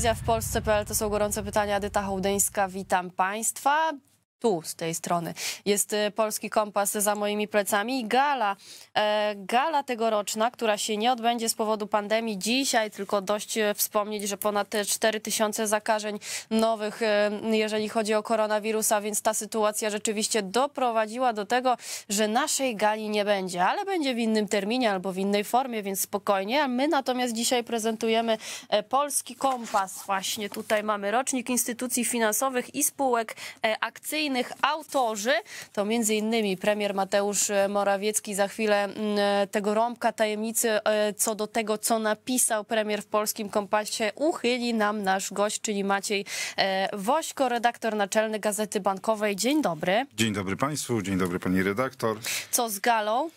Telewizja w Polsce.pl to są gorące pytania. Adyta Hołdyńska, witam Państwa tu z tej strony jest e, Polski Kompas za moimi plecami. Gala, e, gala tegoroczna, która się nie odbędzie z powodu pandemii dzisiaj, tylko dość e, wspomnieć, że ponad 4 tysiące zakażeń nowych, jeżeli chodzi o koronawirusa, więc ta sytuacja rzeczywiście doprowadziła do tego, że naszej gali nie będzie, ale będzie w innym terminie albo w innej formie, więc spokojnie. A my natomiast dzisiaj prezentujemy Polski Kompas. Właśnie tutaj mamy rocznik instytucji finansowych i spółek akcyjnych kolejnych autorzy. To między innymi premier Mateusz Morawiecki za chwilę mm, tego rąbka tajemnicy e, co do tego, co napisał premier w Polskim Kompasie, uchyli nam nasz gość, czyli Maciej e, Wośko, redaktor naczelny Gazety Bankowej. Dzień dobry. Dzień dobry Państwu, dzień dobry Pani redaktor. Co z galą?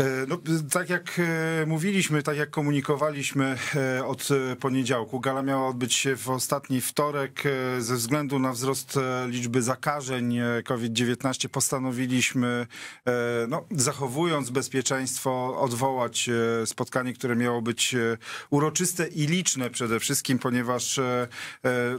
E, no, tak jak e, mówiliśmy, tak jak komunikowaliśmy e, od poniedziałku, gala miała odbyć się w ostatni wtorek. Ze względu na wzrost liczby zakażeń COVID-19 postanowiliśmy, no, zachowując bezpieczeństwo, odwołać spotkanie, które miało być uroczyste i liczne przede wszystkim, ponieważ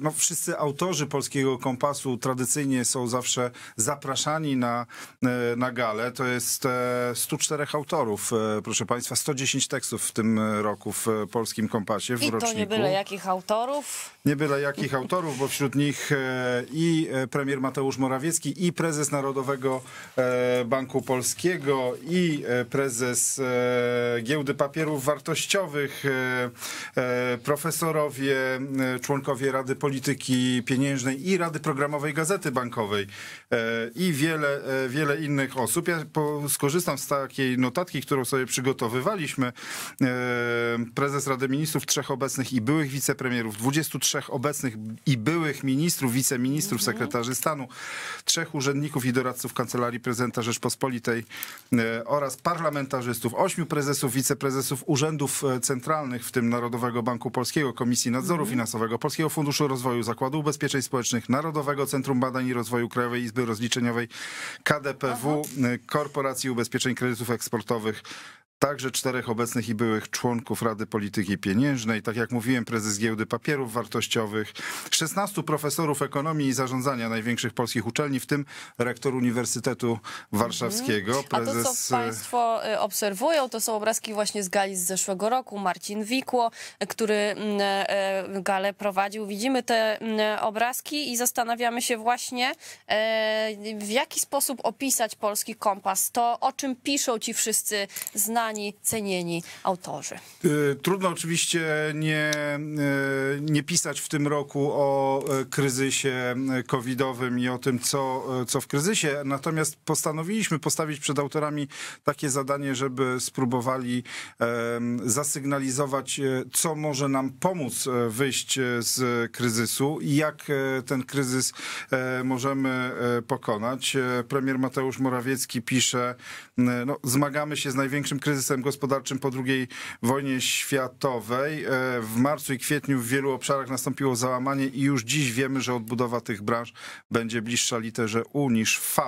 no, wszyscy autorzy Polskiego Kompasu tradycyjnie są zawsze zapraszani na, na galę. To jest 104 autorów autorów, e, proszę Państwa, 110 tekstów w tym roku w e, polskim kompasie. W I to nie byle jakich autorów nie byle jakich autorów, bo wśród nich e, i e, premier Mateusz Morawiecki, i prezes Narodowego e, Banku Polskiego, i prezes Giełdy Papierów Wartościowych, profesorowie, członkowie Rady Polityki Pieniężnej i Rady Programowej Gazety Bankowej i wiele, wiele innych osób. Ja skorzystam z takiej notatki, którą sobie przygotowywaliśmy. Prezes Rady Ministrów, trzech obecnych i byłych wicepremierów, 23 trzech obecnych i byłych ministrów, wiceministrów, mhm. sekretarzy stanu, trzech urzędników i doradców Kancelarii Prezydenta Rzeczpospolitej e, oraz parlamentarzystów, ośmiu prezesów, wiceprezesów urzędów e, centralnych, w tym Narodowego Banku Polskiego, Komisji Nadzoru mhm. Finansowego, Polskiego Funduszu Rozwoju, Zakładu Ubezpieczeń Społecznych, Narodowego Centrum Badań i Rozwoju Krajowej Izby Rozliczeniowej, KDPW, Aha. E, Korporacji Ubezpieczeń Kredytów Eksportowych, także czterech obecnych i byłych członków Rady Polityki Pieniężnej, tak jak mówiłem, prezes Giełdy Papierów Wartościowych, 16 profesorów ekonomii i zarządzania największych polskich uczelni, w tym rektor Uniwersytetu Warszawskiego. Prezes... Mhm. A to, co e, państwo e, obserwują, to są obrazki właśnie z gali z zeszłego roku. Marcin Wikło, który mm, e, galę prowadził. Widzimy te mm, obrazki i zastanawiamy się właśnie, w jaki sposób opisać polski kompas, to o czym piszą ci wszyscy znani znani, cenieni autorzy. Y, trudno oczywiście nie, y, nie pisać w tym roku o y, kryzysie covidowym i o tym, co, co w kryzysie. Natomiast postanowiliśmy postawić przed autorami takie zadanie, żeby spróbowali zasygnalizować, co może nam pomóc wyjść z kryzysu i jak ten kryzys możemy pokonać. Premier Mateusz Morawiecki pisze, no, zmagamy się z największym kryzysem, kryzysem gospodarczym po II wojnie światowej. E, w marcu i kwietniu w wielu obszarach nastąpiło załamanie i już dziś wiemy, że odbudowa tych branż będzie bliższa literze U niż V.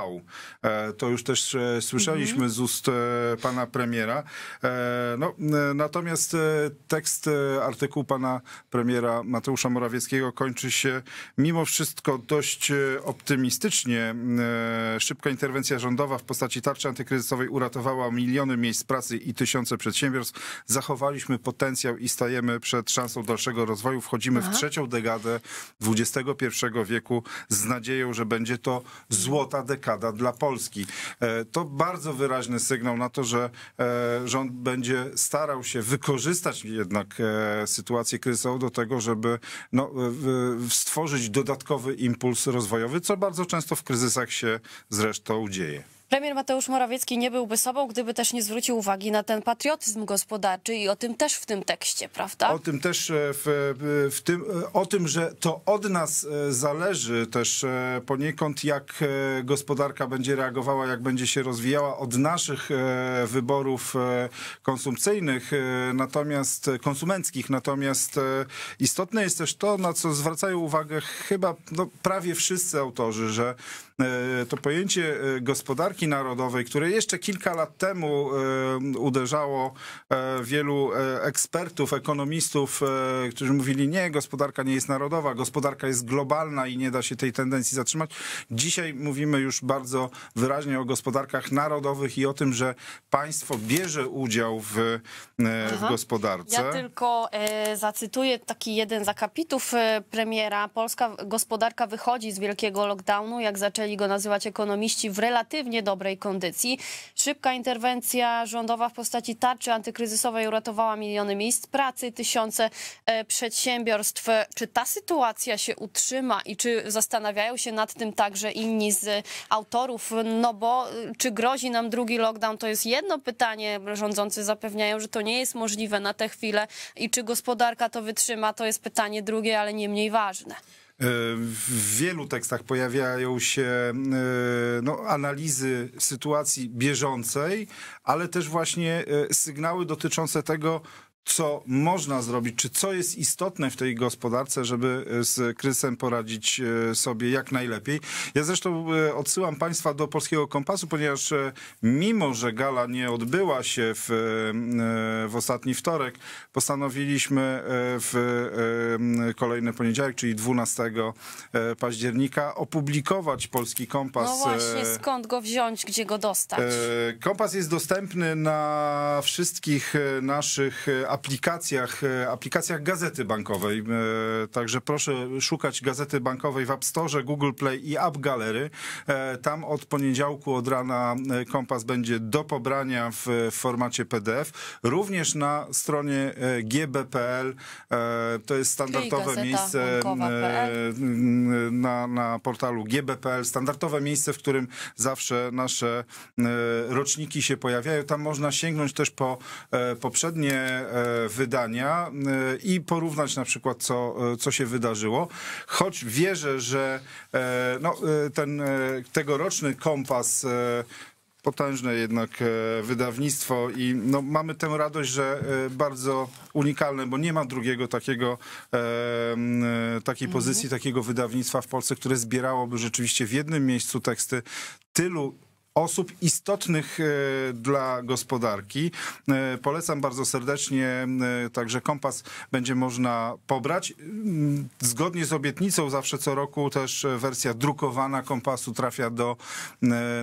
E, to już też e, słyszeliśmy z ust pana premiera. No, natomiast tekst artykułu pana premiera Mateusza Morawieckiego kończy się mimo wszystko dość optymistycznie. Szybka interwencja rządowa w postaci tarczy antykryzysowej uratowała miliony miejsc pracy i tysiące przedsiębiorstw. Zachowaliśmy potencjał i stajemy przed szansą dalszego rozwoju. Wchodzimy Aha. w trzecią dekadę XXI wieku z nadzieją, że będzie to złota dekada dla Polski. E, to bardzo wyraźny sygnał na to, że e, rząd będzie starał się wykorzystać jednak e, sytuację kryzysową do tego, żeby no, stworzyć dodatkowy impuls rozwojowy, co bardzo często w kryzysach się zresztą dzieje. Premier Mateusz Morawiecki nie byłby sobą, gdyby też nie zwrócił uwagi na ten patriotyzm gospodarczy i o tym też w tym tekście, prawda? O tym też e, w, e, w tym, e, o tym, że to od nas zależy też poniekąd, jak gospodarka będzie reagowała, jak będzie się rozwijała od naszych wyborów konsumpcyjnych, natomiast konsumenckich. Natomiast istotne jest też to, na co zwracają uwagę chyba no, prawie wszyscy autorzy, że E, to pojęcie e, gospodarki narodowej, które jeszcze kilka lat temu e, uderzało wielu ekspertów, ekonomistów, którzy mówili, nie, gospodarka nie jest narodowa, gospodarka jest globalna i nie da się tej tendencji zatrzymać. Dzisiaj mówimy już bardzo wyraźnie o gospodarkach narodowych i o tym, że państwo bierze udział w, w gospodarce. Ja tylko zacytuję taki jeden z akapitów premiera. Polska gospodarka wychodzi z wielkiego lockdownu, jak zaczęli zaczęli go nazywać ekonomiści, w relatywnie dobrej kondycji. Szybka interwencja rządowa w postaci tarczy antykryzysowej uratowała miliony miejsc pracy, tysiące e, przedsiębiorstw. Czy ta sytuacja się utrzyma i czy zastanawiają się nad tym także inni z autorów? No bo e, czy grozi nam drugi lockdown? To jest jedno pytanie. Rządzący zapewniają, że to nie jest możliwe na tę chwilę i czy gospodarka to wytrzyma, to jest pytanie drugie, ale nie mniej ważne. W wielu tekstach pojawiają się e, no, analizy sytuacji bieżącej, ale też właśnie e, sygnały dotyczące tego, co można zrobić, czy co jest istotne w tej gospodarce, żeby e, z kryzysem poradzić e, sobie jak najlepiej. Ja zresztą e, odsyłam Państwa do Polskiego Kompasu, ponieważ mimo, że gala nie odbyła się w, w ostatni wtorek, postanowiliśmy w kolejny poniedziałek, czyli 12 października, opublikować Polski Kompas. No właśnie, skąd go wziąć, gdzie go dostać? Kompas jest dostępny na wszystkich naszych aplikacjach, aplikacjach, e, aplikacjach gazety bankowej. E, także proszę szukać gazety bankowej w App Store, Google Play i App Gallery. E, tam od poniedziałku od rana kompas będzie do pobrania w formacie PDF. Również na stronie gbpl to jest standardowe miejsce na, na portalu gbpl, standardowe miejsce, w którym zawsze nasze roczniki się pojawiają. Tam można sięgnąć też po poprzednie E, wydania e, i porównać na przykład, co, e, co się wydarzyło. Choć wierzę, że no, ten tegoroczny kompas potężne jednak wydawnictwo i no, mamy tę radość, że bardzo unikalne, bo nie ma drugiego takiego, takiej pozycji, mhm. takiego wydawnictwa w Polsce, które zbierałoby rzeczywiście w jednym miejscu teksty tylu osób istotnych e, dla gospodarki. E, polecam bardzo serdecznie, e, także kompas będzie można pobrać. Mm, zgodnie z obietnicą zawsze co roku też wersja drukowana kompasu trafia do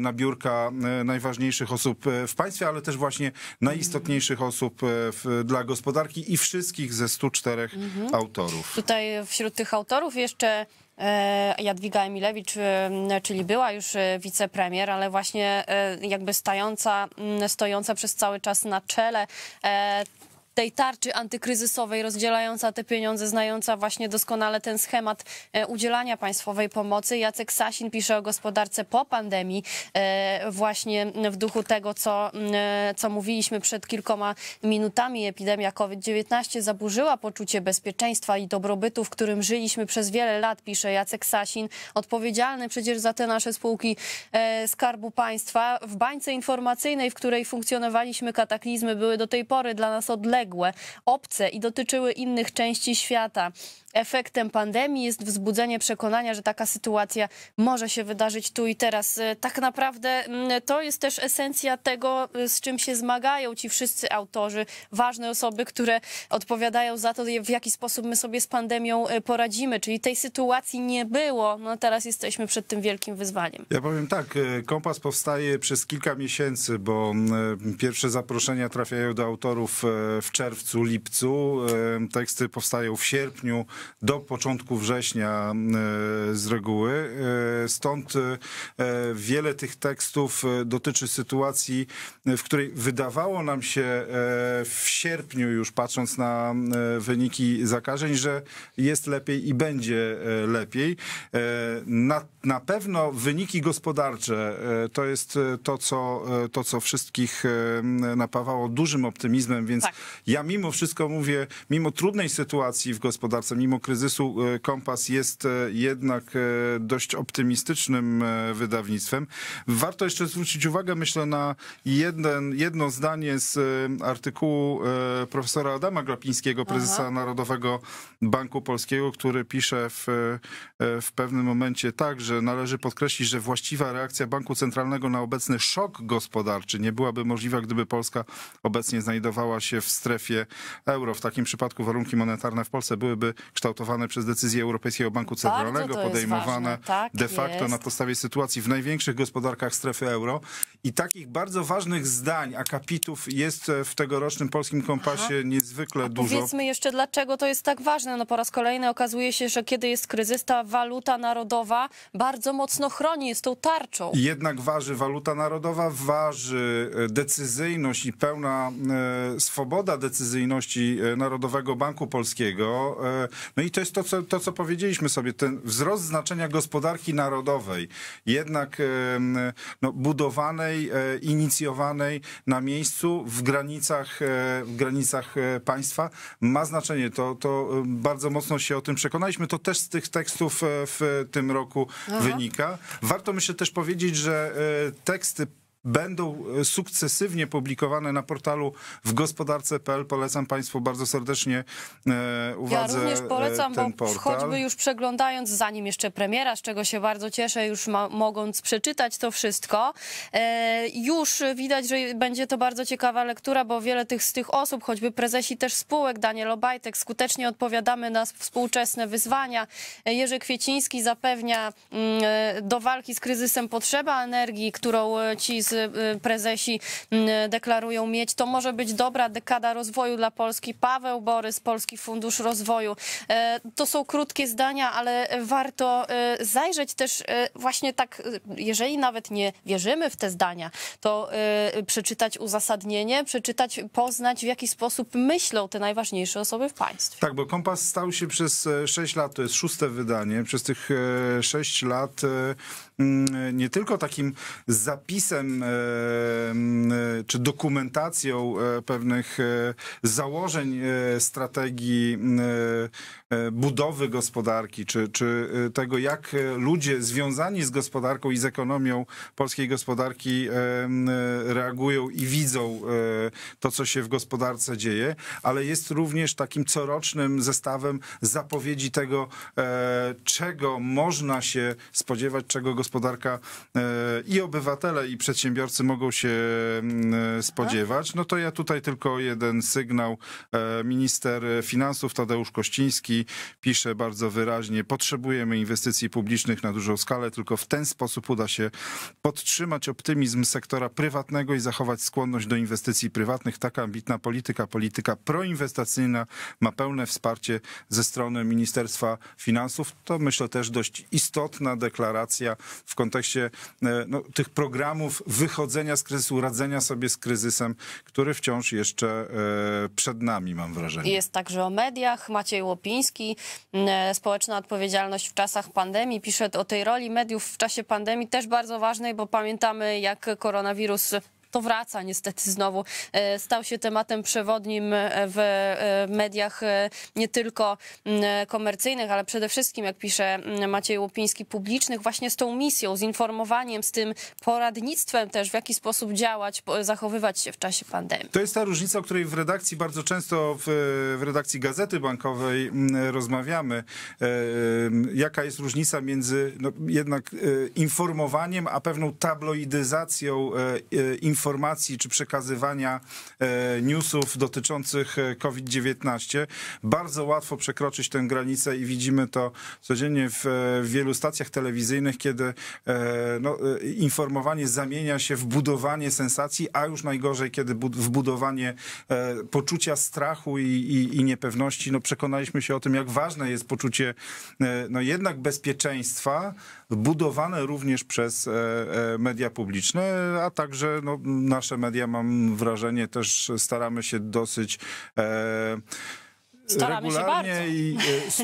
na biurka najważniejszych osób w państwie, ale też właśnie najistotniejszych osób w, dla gospodarki i wszystkich ze 104 mhm. autorów. Tutaj wśród tych autorów jeszcze E, Jadwiga Emilewicz, y, czyli była już y, wicepremier, ale właśnie y, jakby stająca, mm, stojąca przez cały czas na czele e, tej tarczy antykryzysowej, rozdzielająca te pieniądze, znająca właśnie doskonale ten schemat e, udzielania państwowej pomocy. Jacek Sasin pisze o gospodarce po pandemii, e, właśnie w duchu tego, co, e, co mówiliśmy przed kilkoma minutami. Epidemia COVID-19 zaburzyła poczucie bezpieczeństwa i dobrobytu, w którym żyliśmy przez wiele lat, pisze Jacek Sasin, odpowiedzialny przecież za te nasze spółki Skarbu Państwa. W bańce informacyjnej, w której funkcjonowaliśmy, kataklizmy były do tej pory dla nas odległe obcego obce i dotyczyły innych części świata efektem pandemii jest wzbudzenie przekonania, że taka sytuacja może się wydarzyć tu i teraz. E, tak naprawdę mm, to jest też esencja tego, e, z czym się zmagają ci wszyscy autorzy, ważne osoby, które odpowiadają za to, w jaki sposób my sobie z pandemią e, poradzimy. Czyli tej sytuacji nie było, no teraz jesteśmy przed tym wielkim wyzwaniem. Ja powiem tak, kompas powstaje przez kilka miesięcy, bo mm, pierwsze zaproszenia trafiają do autorów w czerwcu, lipcu, teksty powstają w sierpniu, do początku września e, z reguły. E, stąd e, wiele tych tekstów dotyczy sytuacji, w której wydawało nam się w sierpniu już patrząc na wyniki zakażeń, że jest lepiej i będzie lepiej. Na, na pewno wyniki gospodarcze to jest to co, to, co wszystkich napawało dużym optymizmem, więc tak. ja mimo wszystko mówię, mimo trudnej sytuacji w gospodarce, mimo mimo kryzysu e, Kompas jest e, jednak e, dość optymistycznym wydawnictwem. Warto jeszcze zwrócić uwagę, myślę, na jeden, jedno zdanie z artykułu profesora Adama Grapińskiego, prezesa Aha. Narodowego Banku Polskiego, który pisze w, w pewnym momencie tak, że należy podkreślić, że właściwa reakcja Banku Centralnego na obecny szok gospodarczy nie byłaby możliwa, gdyby Polska obecnie znajdowała się w strefie euro. W takim przypadku warunki monetarne w Polsce byłyby kształtowane kształtowane przez decyzję Europejskiego Banku Centralnego, podejmowane tak de facto jest. na podstawie sytuacji w największych gospodarkach strefy euro. I takich bardzo ważnych zdań, akapitów jest e, w tegorocznym polskim kompasie Aha. niezwykle A dużo. Powiedzmy jeszcze, dlaczego to jest tak ważne. No po raz kolejny okazuje się, że kiedy jest kryzys, ta waluta narodowa bardzo mocno chroni, jest tą tarczą. Jednak waży waluta narodowa, waży e, decyzyjność i pełna e, swoboda decyzyjności Narodowego Banku Polskiego. No i to jest to, co, to, co powiedzieliśmy sobie, ten wzrost znaczenia gospodarki narodowej, jednak no, budowanej, e, inicjowanej na miejscu w granicach, e, w granicach e, państwa ma znaczenie. To, to bardzo mocno się o tym przekonaliśmy. To też z tych tekstów w tym roku Aha. wynika. Warto myślę też powiedzieć, że teksty będą e, sukcesywnie publikowane na portalu w gospodarce.pl. Polecam Państwu bardzo serdecznie e, uwadze Ja również e, polecam, ten bo portal. choćby już przeglądając, zanim jeszcze premiera, z czego się bardzo cieszę, już ma, mogąc przeczytać to wszystko, już widać, że będzie to bardzo ciekawa lektura, bo wiele tych, z tych osób, choćby prezesi też spółek, Daniel Obajtek, skutecznie odpowiadamy na współczesne wyzwania. Jerzy Kwieciński zapewnia mm, do walki z kryzysem potrzeba energii, którą ci z Y, y, prezesi mm, deklarują mieć. To może być dobra dekada rozwoju dla Polski. Paweł Borys, Polski Fundusz Rozwoju. E, to są krótkie zdania, ale warto e, zajrzeć też e, właśnie tak, jeżeli nawet nie wierzymy w te zdania, to przeczytać uzasadnienie, przeczytać, poznać w jaki sposób myślą te najważniejsze osoby w państwie. Tak, bo Kompas stał się przez 6 lat, to jest szóste wydanie, przez tych 6 lat Mm, nie tylko takim zapisem e, mm, e, czy dokumentacją e, pewnych założeń strategii mm, budowy gospodarki, czy, czy tego, jak ludzie związani z gospodarką i z ekonomią polskiej gospodarki reagują i widzą to, co się w gospodarce dzieje, ale jest również takim corocznym zestawem zapowiedzi tego, czego można się spodziewać, czego gospodarka gospodarka e, i obywatele, i przedsiębiorcy mogą się mm, e, spodziewać. No to ja tutaj tylko jeden sygnał. E, minister Finansów Tadeusz Kościński pisze bardzo wyraźnie, potrzebujemy inwestycji publicznych na dużą skalę, tylko w ten sposób uda się podtrzymać optymizm sektora prywatnego i zachować skłonność do inwestycji prywatnych. Taka ambitna polityka, polityka proinwestacyjna ma pełne wsparcie ze strony Ministerstwa Finansów. To myślę też dość istotna deklaracja w kontekście e, no, tych programów wychodzenia z kryzysu, radzenia sobie z kryzysem, który wciąż jeszcze e, przed nami, mam wrażenie. Jest także o mediach. Maciej Łopiński, e, społeczna odpowiedzialność w czasach pandemii, pisze o tej roli mediów w czasie pandemii, też bardzo ważnej, bo pamiętamy, jak koronawirus to wraca niestety znowu. E, stał się tematem przewodnim e, w e, mediach nie tylko mm, komercyjnych, ale przede wszystkim, jak pisze mm, Maciej Łupiński, publicznych, właśnie z tą misją, z informowaniem, z tym poradnictwem też, w jaki sposób działać, zachowywać się w czasie pandemii. To jest ta różnica, o której w redakcji bardzo często w, w redakcji Gazety Bankowej mm, rozmawiamy. Jaka jest różnica między no, jednak informowaniem, a pewną tabloidyzacją informacji informacji czy przekazywania e, newsów dotyczących e, COVID-19. Bardzo łatwo przekroczyć tę granicę i widzimy to codziennie w e, wielu stacjach telewizyjnych, kiedy no, informowanie zamienia się w budowanie sensacji, a już najgorzej, kiedy w budowanie poczucia strachu i, i, i niepewności. No, przekonaliśmy się o tym, jak ważne jest poczucie no, jednak bezpieczeństwa, budowane również przez media publiczne, a także no, nasze media, mam wrażenie, też staramy się dosyć. E, Staramy regularnie i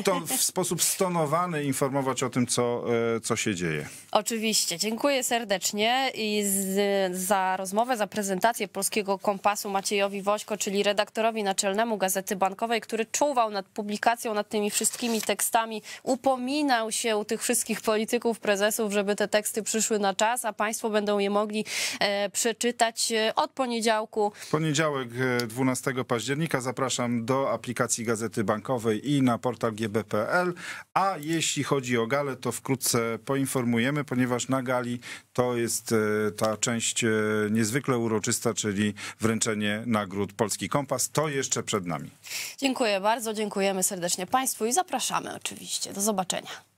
e, w sposób stonowany informować o tym, co, e, co się dzieje. Oczywiście. Dziękuję serdecznie i z, za rozmowę, za prezentację Polskiego Kompasu Maciejowi Wośko, czyli redaktorowi naczelnemu Gazety Bankowej, który czuwał nad publikacją, nad tymi wszystkimi tekstami, upominał się u tych wszystkich polityków, prezesów, żeby te teksty przyszły na czas, a państwo będą je mogli e, przeczytać od poniedziałku. poniedziałek 12 października zapraszam do aplikacji Gazety Gazety Bankowej i na portal gbpl. A jeśli chodzi o galę, to wkrótce poinformujemy, ponieważ na gali to jest e, ta część e, niezwykle uroczysta, czyli wręczenie nagród Polski Kompas. To jeszcze przed nami. Dziękuję bardzo, dziękujemy serdecznie Państwu i zapraszamy oczywiście. Do zobaczenia.